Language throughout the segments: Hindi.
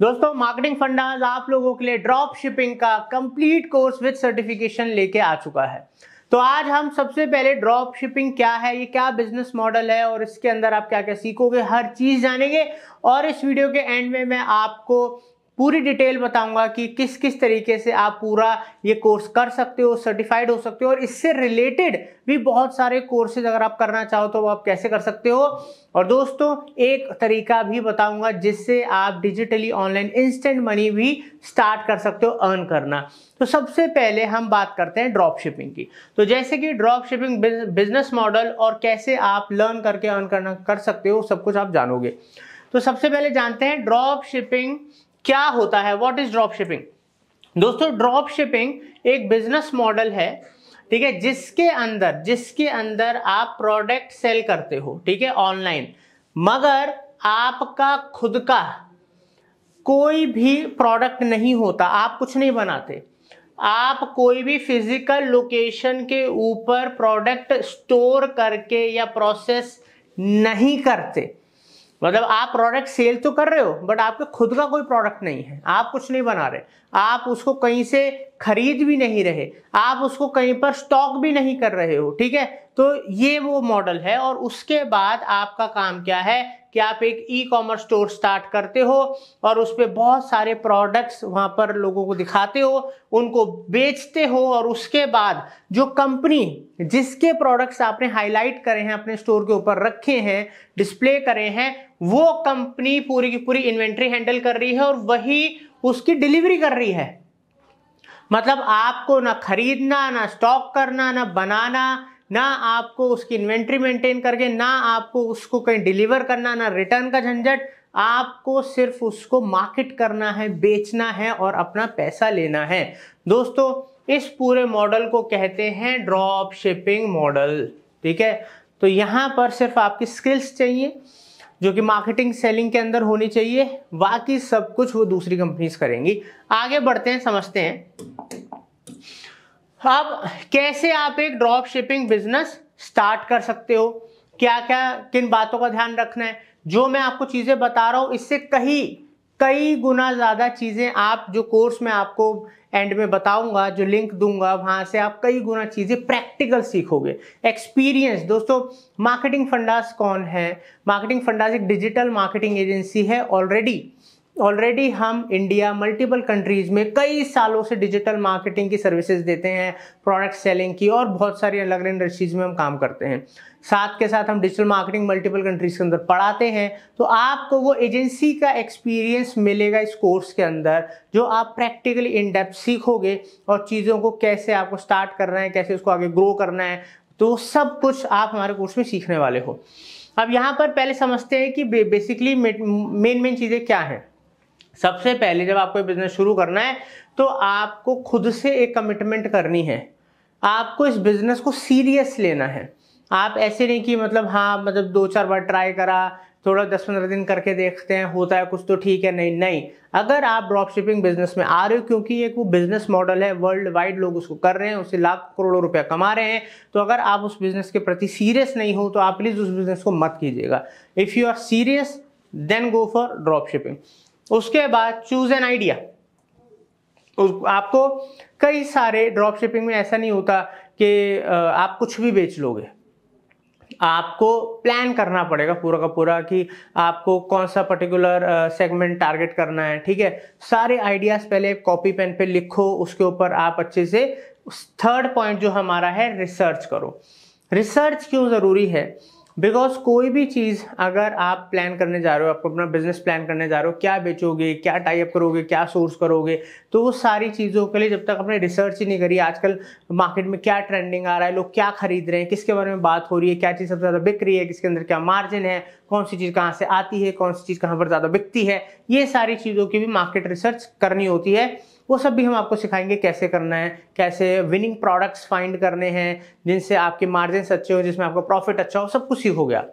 दोस्तों मार्केटिंग फंडाज आप लोगों के लिए ड्रॉप शिपिंग का कंप्लीट कोर्स विद सर्टिफिकेशन लेके आ चुका है तो आज हम सबसे पहले ड्रॉप शिपिंग क्या है ये क्या बिजनेस मॉडल है और इसके अंदर आप क्या क्या सीखोगे हर चीज़ जानेंगे और इस वीडियो के एंड में मैं आपको पूरी डिटेल बताऊंगा कि किस किस तरीके से आप पूरा ये कोर्स कर सकते हो सर्टिफाइड हो सकते हो और इससे रिलेटेड भी बहुत सारे कोर्सेज अगर आप करना चाहो तो आप कैसे कर सकते हो और दोस्तों एक तरीका भी बताऊंगा जिससे आप डिजिटली ऑनलाइन इंस्टेंट मनी भी स्टार्ट कर सकते हो अर्न करना तो सबसे पहले हम बात करते हैं ड्रॉप शिपिंग की तो जैसे कि ड्रॉप शिपिंग बिजनेस मॉडल और कैसे आप लर्न करके अर्न करना कर सकते हो सब कुछ आप जानोगे तो सबसे पहले जानते हैं ड्रॉप शिपिंग क्या होता है व्हाट इज ड्रॉप शिपिंग दोस्तों ड्रॉप शिपिंग एक बिजनेस मॉडल है ठीक है जिसके अंदर जिसके अंदर आप प्रोडक्ट सेल करते हो ठीक है ऑनलाइन मगर आपका खुद का कोई भी प्रोडक्ट नहीं होता आप कुछ नहीं बनाते आप कोई भी फिजिकल लोकेशन के ऊपर प्रोडक्ट स्टोर करके या प्रोसेस नहीं करते मतलब आप प्रोडक्ट सेल तो कर रहे हो बट आपके खुद का कोई प्रोडक्ट नहीं है आप कुछ नहीं बना रहे आप उसको कहीं से खरीद भी नहीं रहे आप उसको कहीं पर स्टॉक भी नहीं कर रहे हो ठीक है तो ये वो मॉडल है और उसके बाद आपका काम क्या है कि आप एक ई कॉमर्स स्टोर स्टार्ट करते हो और उस पर बहुत सारे प्रोडक्ट्स वहाँ पर लोगों को दिखाते हो उनको बेचते हो और उसके बाद जो कंपनी जिसके प्रोडक्ट्स आपने हाईलाइट करे हैं अपने स्टोर के ऊपर रखे हैं डिस्प्ले करे हैं वो कंपनी पूरी की पूरी इन्वेंट्री हैंडल कर रही है और वही उसकी डिलीवरी कर रही है मतलब आपको ना खरीदना ना स्टॉक करना ना बनाना ना आपको उसकी इन्वेंट्री मेंटेन करके ना आपको उसको कहीं डिलीवर करना ना रिटर्न का झंझट आपको सिर्फ उसको मार्केट करना है बेचना है और अपना पैसा लेना है दोस्तों इस पूरे मॉडल को कहते हैं ड्रॉप शिपिंग मॉडल ठीक है तो यहाँ पर सिर्फ आपकी स्किल्स चाहिए जो कि मार्केटिंग सेलिंग के अंदर होनी चाहिए बाकी सब कुछ वो दूसरी कंपनीज करेंगी आगे बढ़ते हैं समझते हैं अब कैसे आप एक ड्रॉप शिपिंग बिजनेस स्टार्ट कर सकते हो क्या क्या किन बातों का ध्यान रखना है जो मैं आपको चीज़ें बता रहा हूं इससे कहीं कई गुना ज़्यादा चीज़ें आप जो कोर्स में आपको एंड में बताऊंगा जो लिंक दूंगा वहां से आप कई गुना चीज़ें प्रैक्टिकल सीखोगे एक्सपीरियंस दोस्तों मार्केटिंग फंडास कौन है मार्केटिंग फंडास एक डिजिटल मार्केटिंग एजेंसी है ऑलरेडी ऑलरेडी हम इंडिया मल्टीपल कंट्रीज़ में कई सालों से डिजिटल मार्केटिंग की सर्विसेज देते हैं प्रोडक्ट सेलिंग की और बहुत सारी अलग अलग इंडस्ट्रीज़ में हम काम करते हैं साथ के साथ हम डिजिटल मार्केटिंग मल्टीपल कंट्रीज़ के अंदर पढ़ाते हैं तो आपको वो एजेंसी का एक्सपीरियंस मिलेगा इस कोर्स के अंदर जो आप प्रैक्टिकली इन डेप्थ सीखोगे और चीज़ों को कैसे आपको स्टार्ट करना है कैसे उसको आगे ग्रो करना है तो सब कुछ आप हमारे कोर्स में सीखने वाले हो अब यहाँ पर पहले समझते हैं कि बेसिकली मेन मेन चीज़ें क्या हैं सबसे पहले जब आपको बिजनेस शुरू करना है तो आपको खुद से एक कमिटमेंट करनी है आपको इस बिजनेस को सीरियस लेना है आप ऐसे नहीं कि मतलब हाँ मतलब दो चार बार ट्राई करा थोड़ा दस पंद्रह दिन करके देखते हैं होता है कुछ तो ठीक है नहीं नहीं अगर आप ड्रॉप शिपिंग बिजनेस में आ रहे हो क्योंकि एक वो बिजनेस मॉडल है वर्ल्ड वाइड लोग उसको कर रहे हैं उसे लाख करोड़ों रुपया कमा रहे हैं तो अगर आप उस बिजनेस के प्रति सीरियस नहीं हो तो आप प्लीज़ उस बिजनेस को मत कीजिएगा if you are serious then go for drop shipping उसके बाद चूज एन आइडिया आपको कई सारे ड्रॉप शिपिंग में ऐसा नहीं होता कि आप कुछ भी बेच लोगे आपको प्लान करना पड़ेगा पूरा का पूरा कि आपको कौन सा पर्टिकुलर सेगमेंट टारगेट करना है ठीक है सारे आइडियाज़ पहले कॉपी पेन पे लिखो उसके ऊपर आप अच्छे से थर्ड पॉइंट जो हमारा है रिसर्च करो रिसर्च क्यों ज़रूरी है बिकॉज कोई भी चीज़ अगर आप प्लान करने जा रहे हो आपको अपना बिजनेस प्लान करने जा रहे हो क्या बेचोगे क्या टाइप करोगे क्या सोर्स करोगे तो वो सारी चीज़ों के लिए जब तक आपने रिसर्च ही नहीं करी आजकल मार्केट में क्या ट्रेंडिंग आ रहा है लोग क्या खरीद रहे हैं किसके बारे में बात हो रही है क्या चीज़ सबसे ज़्यादा बिक रही है किसके अंदर क्या मार्जिन है कौन सी चीज़ कहाँ से आती है कौन सी चीज़ कहाँ पर ज़्यादा बिकती है ये सारी चीज़ों की भी मार्केट रिसर्च करनी होती है वो सब भी हम आपको सिखाएंगे कैसे करना है कैसे विनिंग प्रोडक्ट्स फाइंड करने हैं जिनसे आपके मार्जिन अच्छे हो जिसमें आपका प्रॉफिट अच्छा हो सब कुछ सीख हो गया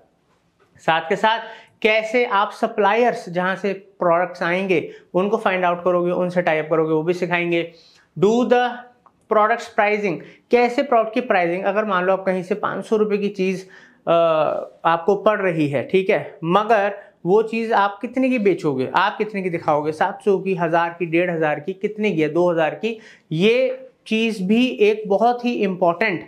साथ के साथ कैसे आप सप्लायर्स जहाँ से प्रोडक्ट्स आएंगे उनको फाइंड आउट करोगे उनसे टाइप करोगे वो भी सिखाएंगे डू द प्रोडक्ट्स प्राइजिंग कैसे प्रोडक्ट की प्राइजिंग अगर मान लो आप कहीं से पाँच सौ रुपये की चीज़ आपको पड़ रही है ठीक है मगर वो चीज़ आप कितने की बेचोगे आप कितने की दिखाओगे सात सौ की हज़ार की डेढ़ हज़ार की कितने की है दो हज़ार की ये चीज़ भी एक बहुत ही इम्पॉर्टेंट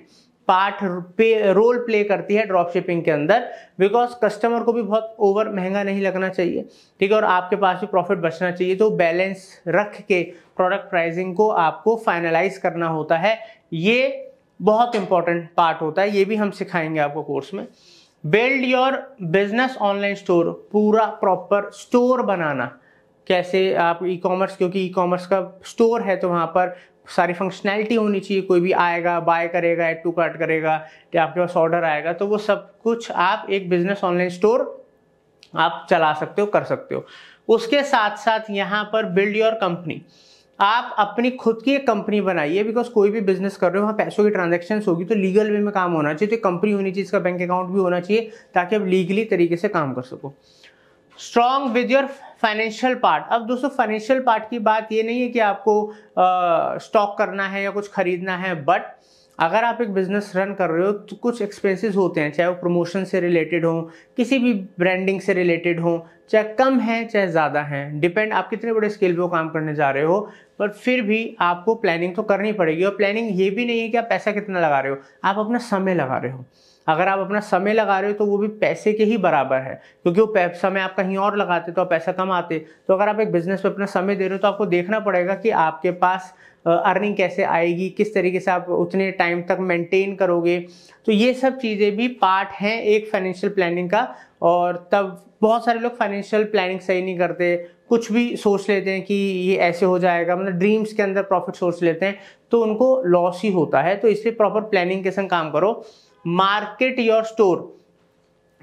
पार्ट पे रोल प्ले करती है ड्रॉप शिपिंग के अंदर बिकॉज कस्टमर को भी बहुत ओवर महंगा नहीं लगना चाहिए ठीक है और आपके पास भी प्रॉफिट बचना चाहिए तो बैलेंस रख के प्रोडक्ट प्राइसिंग को आपको फाइनलाइज करना होता है ये बहुत इंपॉर्टेंट पार्ट होता है ये भी हम सिखाएंगे आपको कोर्स में build your business online store पूरा प्रॉपर स्टोर बनाना कैसे आप ई कॉमर्स क्योंकि ई कॉमर्स का स्टोर है तो वहाँ पर सारी फंक्शनैलिटी होनी चाहिए कोई भी आएगा बाय करेगा एड टू कार्ट करेगा या आपके पास ऑर्डर आएगा तो वो सब कुछ आप एक बिजनेस ऑनलाइन स्टोर आप चला सकते हो कर सकते हो उसके साथ साथ यहाँ पर बिल्ड योर कंपनी आप अपनी खुद की एक कंपनी बनाइए बिकॉज कोई भी बिजनेस कर रहे हो वहाँ पैसों की ट्रांजेक्शन होगी तो लीगल वे में काम होना चाहिए तो कंपनी होनी चाहिए इसका बैंक अकाउंट भी होना चाहिए ताकि आप लीगली तरीके से काम कर सको strong with your financial part अब दोस्तों फाइनेंशियल पार्ट की बात ये नहीं है कि आपको स्टॉक करना है या कुछ खरीदना है बट अगर आप एक बिजनेस रन कर रहे हो तो कुछ एक्सपेंसेस होते हैं चाहे वो प्रमोशन से रिलेटेड हो किसी भी ब्रांडिंग से रिलेटेड हो चाहे कम है चाहे ज़्यादा है डिपेंड आप कितने बड़े स्केल पे काम करने जा रहे हो पर फिर भी आपको प्लानिंग तो करनी पड़ेगी और प्लानिंग ये भी नहीं है कि आप पैसा कितना लगा रहे हो आप अपना समय लगा रहे हो अगर आप अपना समय लगा रहे हो तो वो भी पैसे के ही बराबर है क्योंकि वो समय आप कहीं और लगाते तो आप पैसा कमाते तो अगर आप एक बिजनेस पर अपना समय दे रहे हो तो आपको देखना पड़ेगा कि आपके पास अर्निंग कैसे आएगी किस तरीके से आप उतने टाइम तक मेंटेन करोगे तो ये सब चीज़ें भी पार्ट हैं एक फाइनेंशियल प्लानिंग का और तब बहुत सारे लोग फाइनेंशियल प्लानिंग सही नहीं करते कुछ भी सोच लेते हैं कि ये ऐसे हो जाएगा मतलब ड्रीम्स के अंदर प्रॉफिट सोच लेते हैं तो उनको लॉस ही होता है तो इसलिए प्रॉपर प्लानिंग के संग काम करो मार्केट योर स्टोर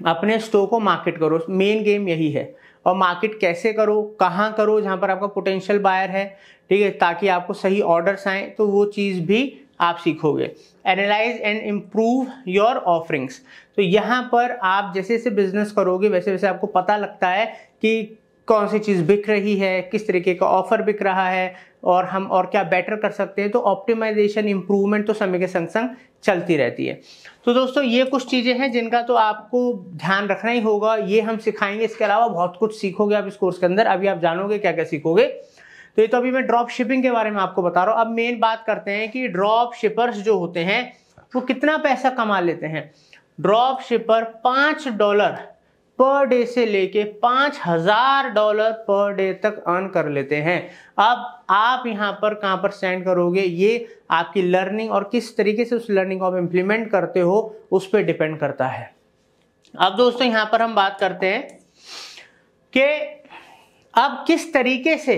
अपने स्टोर को मार्केट करो मेन गेम यही है और मार्केट कैसे करो कहाँ करो जहाँ पर आपका पोटेंशियल बायर है ठीक है ताकि आपको सही ऑर्डर्स आए तो वो चीज़ भी आप सीखोगे analyse and improve your offerings तो यहाँ पर आप जैसे जैसे बिजनेस करोगे वैसे वैसे आपको पता लगता है कि कौन सी चीज़ बिक रही है किस तरीके का ऑफर बिक रहा है और हम और क्या बेटर कर सकते हैं तो ऑप्टिमाइजेशन इम्प्रूवमेंट तो समय के संग संग चलती रहती है तो दोस्तों ये कुछ चीज़ें हैं जिनका तो आपको ध्यान रखना ही होगा ये हम सिखाएंगे इसके अलावा बहुत कुछ सीखोगे आप इस कोर्स के अंदर अभी आप जानोगे क्या क्या सीखोगे तो ये तो अभी मैं ड्रॉप शिपिंग के बारे में आपको बता रहा हूँ अब मेन बात करते हैं कि ड्रॉप शिपर्स जो होते हैं वो कितना पैसा कमा लेते हैं ड्रॉप शिपर पाँच डॉलर पर डे से लेके पाँच हजार डॉलर पर डे तक अर्न कर लेते हैं अब आप यहाँ पर कहाँ पर सेंड करोगे ये आपकी लर्निंग और किस तरीके से उस लर्निंग को आप इम्प्लीमेंट करते हो उस पर डिपेंड करता है अब दोस्तों यहाँ पर हम बात करते हैं कि अब किस तरीके से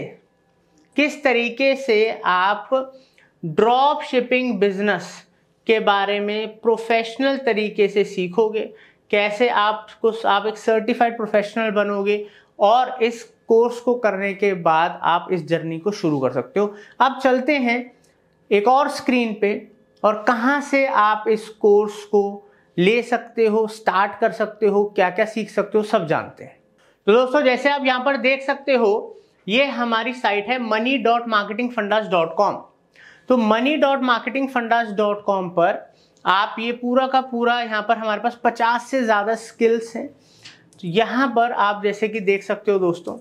किस तरीके से आप ड्रॉप शिपिंग बिजनेस के बारे में प्रोफेशनल तरीके से सीखोगे कैसे आप कुछ आप एक सर्टिफाइड प्रोफेशनल बनोगे और इस कोर्स को करने के बाद आप इस जर्नी को शुरू कर सकते हो आप चलते हैं एक और स्क्रीन पे और कहाँ से आप इस कोर्स को ले सकते हो स्टार्ट कर सकते हो क्या क्या सीख सकते हो सब जानते हैं तो दोस्तों जैसे आप यहाँ पर देख सकते हो ये हमारी साइट है money dot Marketing Fundas dot com तो money dot Marketing Fundas dot com पर आप ये पूरा का पूरा यहाँ पर हमारे पास पचास से ज़्यादा स्किल्स हैं तो यहाँ पर आप जैसे कि देख सकते हो दोस्तों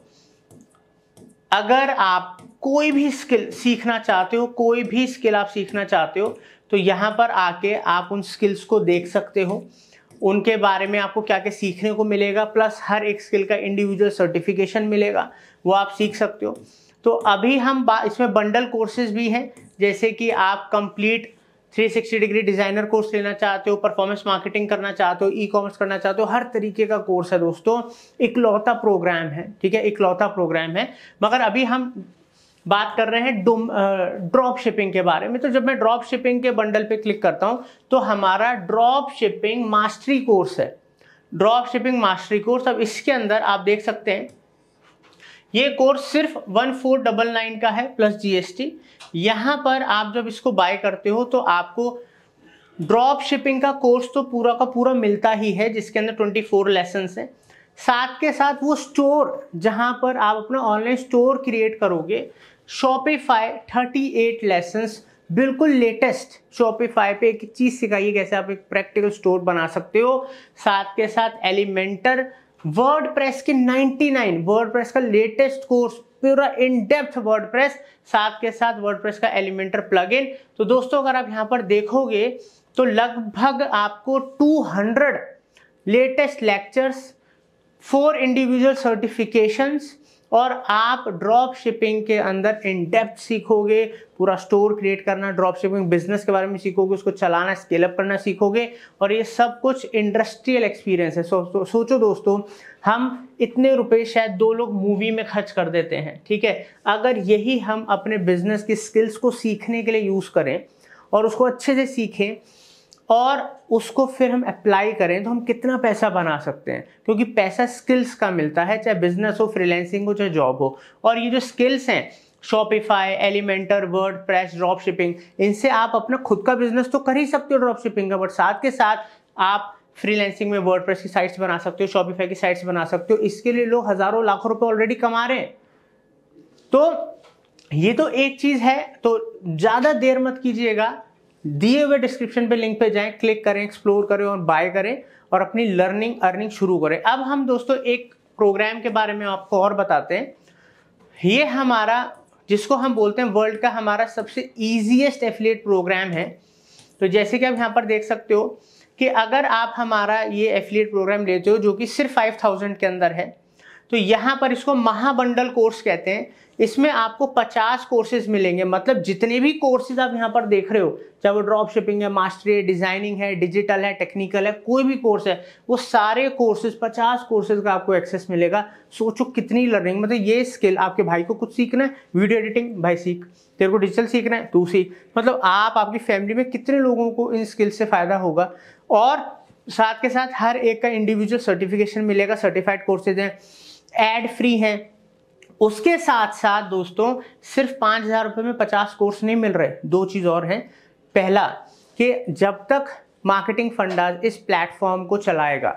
अगर आप कोई भी स्किल सीखना चाहते हो कोई भी स्किल आप सीखना चाहते हो तो यहाँ पर आके आप उन स्किल्स को देख सकते हो उनके बारे में आपको क्या क्या सीखने को मिलेगा प्लस हर एक स्किल का इंडिविजुअल सर्टिफिकेशन मिलेगा वो आप सीख सकते हो तो अभी हम इसमें बंडल कोर्सेज भी हैं जैसे कि आप कंप्लीट 360 डिग्री डिजाइनर कोर्स लेना चाहते हो परफॉर्मेंस मार्केटिंग करना चाहते हो ई कॉमर्स करना चाहते हो हर तरीके का कोर्स है दोस्तों इकलौता प्रोग्राम है ठीक है इकलौता प्रोग्राम है मगर अभी हम बात कर रहे हैं ड्रॉप शिपिंग के बारे में तो जब मैं ड्रॉप शिपिंग के बंडल पे क्लिक करता हूँ तो हमारा ड्रॉप शिपिंग मास्टरी कोर्स है ड्रॉप शिपिंग मास्टरी कोर्स अब इसके अंदर आप देख सकते हैं ये कोर्स सिर्फ वन फोर डबल नाइन का है प्लस जीएसटी यहाँ पर आप जब इसको बाय करते हो तो आपको ड्रॉप शिपिंग का कोर्स तो पूरा का पूरा मिलता ही है जिसके अंदर ट्वेंटी फोर लेसन है साथ के साथ वो स्टोर जहाँ पर आप अपना ऑनलाइन स्टोर क्रिएट करोगे शॉपिफाई थर्टी एट लेसन्स बिल्कुल लेटेस्ट शॉपिफाई पे एक चीज़ सिखाइए कैसे आप एक प्रैक्टिकल स्टोर बना सकते हो साथ के साथ एलिमेंटर वर्ड प्रेस की 99 वर्ड प्रेस का लेटेस्ट कोर्स पूरा इन डेप्थ वर्ड प्रेस साथ के साथ वर्ड प्रेस का एलिमेंटर प्लग इन तो दोस्तों अगर आप यहाँ पर देखोगे तो लगभग आपको 200 latest lectures four individual certifications और आप ड्रॉप शिपिंग के अंदर इन डेप्थ सीखोगे पूरा स्टोर क्रिएट करना ड्रॉप शिपिंग बिजनेस के बारे में सीखोगे उसको चलाना स्केलअप करना सीखोगे और ये सब कुछ इंडस्ट्रियल एक्सपीरियंस है सो, सो, सोचो दोस्तों हम इतने रुपए शायद दो लोग मूवी में खर्च कर देते हैं ठीक है अगर यही हम अपने बिजनेस की स्किल्स को सीखने के लिए यूज़ करें और उसको अच्छे से सीखें और उसको फिर हम अप्लाई करें तो हम कितना पैसा बना सकते हैं क्योंकि पैसा स्किल्स का मिलता है चाहे बिजनेस हो फ्रीलैंसिंग हो चाहे जॉब हो और ये जो स्किल्स हैं Shopify Elementor WordPress drop shipping इनसे आप अपना खुद का बिजनेस तो कर ही सकते हो ड्रॉप शिपिंग का बट साथ के साथ आप फ्रीलैंसिंग में वर्ड की साइट्स बना सकते हो शॉपिफाई की साइट्स बना सकते हो इसके लिए लोग हज़ारों लाखों रुपए ऑलरेडी कमा रहे हैं तो ये तो एक चीज़ है तो ज़्यादा देर मत कीजिएगा दिए हुए डिस्क्रिप्शन पे लिंक पे जाएं क्लिक करें एक्सप्लोर करें और बाय करें और अपनी लर्निंग अर्निंग शुरू करें अब हम दोस्तों एक प्रोग्राम के बारे में आपको और बताते हैं ये हमारा जिसको हम बोलते हैं वर्ल्ड का हमारा सबसे ईजिएस्ट एफिलेट प्रोग्राम है तो जैसे कि आप यहाँ पर देख सकते हो कि अगर आप हमारा ये एफिलेट प्रोग्राम लेते हो जो कि सिर्फ फाइव थाउजेंड के अंदर है तो यहाँ पर इसको महाबंडल कोर्स कहते हैं इसमें आपको 50 कोर्सेज मिलेंगे मतलब जितने भी कोर्सेज आप यहाँ पर देख रहे हो चाहे वो ड्रॉप शिपिंग है मास्टरी है डिजाइनिंग है डिजिटल है टेक्निकल है कोई भी कोर्स है वो सारे कोर्सेज 50 कोर्सेज का आपको एक्सेस मिलेगा सोचो कितनी लर्निंग मतलब ये स्किल आपके भाई को कुछ सीखना है वीडियो एडिटिंग भाई सीख तेरे को डिजिटल सीखना है तू सीख मतलब आप आपकी फैमिली में कितने लोगों को इन स्किल से फ़ायदा होगा और साथ के साथ हर एक का इंडिविजुअल सर्टिफिकेशन मिलेगा सर्टिफाइड कोर्सेज हैं एड फ्री हैं उसके साथ साथ दोस्तों सिर्फ पाँच हज़ार रुपये में पचास कोर्स नहीं मिल रहे दो चीज़ और हैं पहला कि जब तक मार्केटिंग फंडाज इस प्लेटफॉर्म को चलाएगा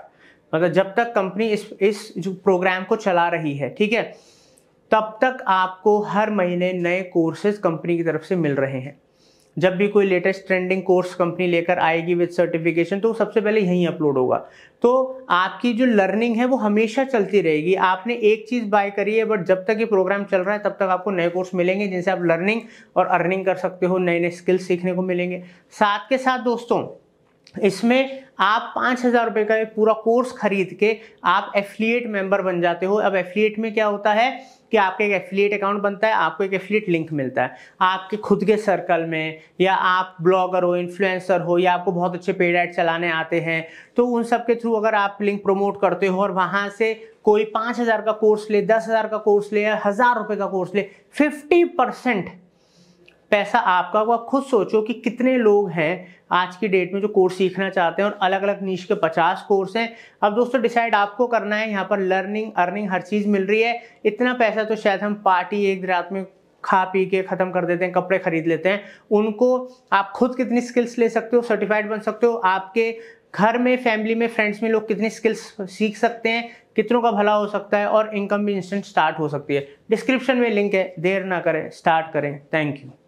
मतलब जब तक कंपनी इस इस जो प्रोग्राम को चला रही है ठीक है तब तक आपको हर महीने नए कोर्सेज कंपनी की तरफ से मिल रहे हैं जब भी कोई लेटेस्ट ट्रेंडिंग कोर्स कंपनी लेकर आएगी विद सर्टिफिकेशन तो सबसे पहले यहीं अपलोड होगा तो आपकी जो लर्निंग है वो हमेशा चलती रहेगी आपने एक चीज़ बाय करी है बट जब तक ये प्रोग्राम चल रहा है तब तक आपको नए कोर्स मिलेंगे जिनसे आप लर्निंग और अर्निंग कर सकते हो नए नए स्किल्स सीखने को मिलेंगे साथ के साथ दोस्तों इसमें आप पाँच हज़ार रुपये का पूरा कोर्स खरीद के आप एफिलिएट मेंबर बन जाते हो अब एफिलिएट में क्या होता है कि आपके एक एफिलिएट अकाउंट बनता है आपको एक एफिलिएट लिंक मिलता है आपके खुद के सर्कल में या आप ब्लॉगर हो इन्फ्लुएंसर हो या आपको बहुत अच्छे पेड ऐड चलाने आते हैं तो उन सब के थ्रू अगर आप लिंक प्रमोट करते हो और वहाँ से कोई पाँच हज़ार का कोर्स ले दस हज़ार का कोर्स ले या हज़ार का कोर्स ले फिफ्टी परसेंट पैसा आपका वो आप खुद सोचो कि कितने लोग हैं आज की डेट में जो कोर्स सीखना चाहते हैं और अलग अलग नीच के 50 कोर्स हैं अब दोस्तों डिसाइड आपको करना है यहाँ पर लर्निंग अर्निंग हर चीज़ मिल रही है इतना पैसा तो शायद हम पार्टी एक रात में खा पी के ख़त्म कर देते हैं कपड़े खरीद लेते हैं उनको आप खुद कितनी स्किल्स ले सकते हो सर्टिफाइड बन सकते हो आपके घर में फैमिली में फ्रेंड्स में लोग कितनी स्किल्स सीख सकते हैं कितनों का भला हो सकता है और इनकम भी इंस्टेंट स्टार्ट हो सकती है डिस्क्रिप्शन में लिंक है देर ना करें स्टार्ट करें थैंक यू